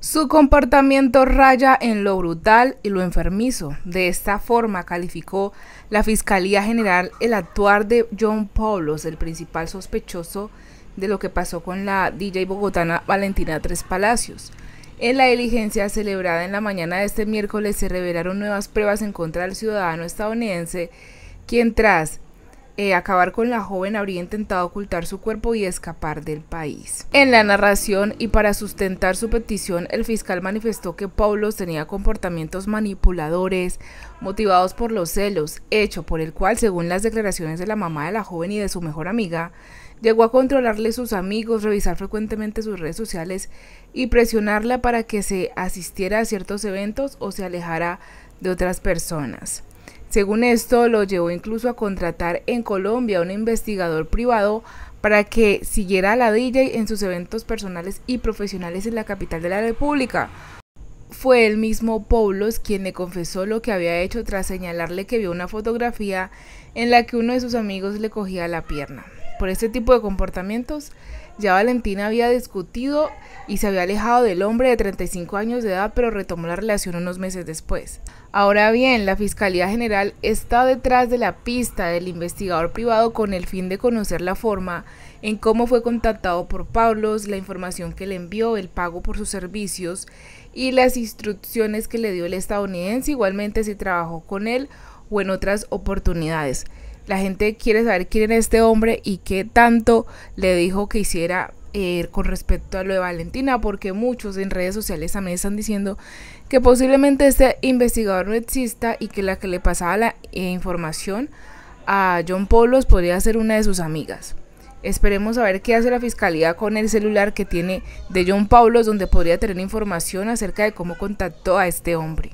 Su comportamiento raya en lo brutal y lo enfermizo. De esta forma calificó la Fiscalía General el actuar de John Paulos, el principal sospechoso de lo que pasó con la DJ bogotana Valentina Tres Palacios. En la diligencia celebrada en la mañana de este miércoles se revelaron nuevas pruebas en contra del ciudadano estadounidense, quien tras eh, acabar con la joven habría intentado ocultar su cuerpo y escapar del país. En la narración y para sustentar su petición, el fiscal manifestó que Paulos tenía comportamientos manipuladores, motivados por los celos, hecho por el cual, según las declaraciones de la mamá de la joven y de su mejor amiga, llegó a controlarle sus amigos, revisar frecuentemente sus redes sociales y presionarla para que se asistiera a ciertos eventos o se alejara de otras personas. Según esto, lo llevó incluso a contratar en Colombia a un investigador privado para que siguiera a la DJ en sus eventos personales y profesionales en la capital de la República. Fue el mismo Paulos quien le confesó lo que había hecho tras señalarle que vio una fotografía en la que uno de sus amigos le cogía la pierna por este tipo de comportamientos, ya Valentina había discutido y se había alejado del hombre de 35 años de edad, pero retomó la relación unos meses después. Ahora bien, la Fiscalía General está detrás de la pista del investigador privado con el fin de conocer la forma en cómo fue contactado por Pablos, la información que le envió, el pago por sus servicios y las instrucciones que le dio el estadounidense, igualmente si trabajó con él o en otras oportunidades. La gente quiere saber quién es este hombre y qué tanto le dijo que hiciera eh, con respecto a lo de Valentina, porque muchos en redes sociales también están diciendo que posiblemente este investigador no exista y que la que le pasaba la eh, información a John Paulos podría ser una de sus amigas. Esperemos a ver qué hace la fiscalía con el celular que tiene de John Paulos, donde podría tener información acerca de cómo contactó a este hombre.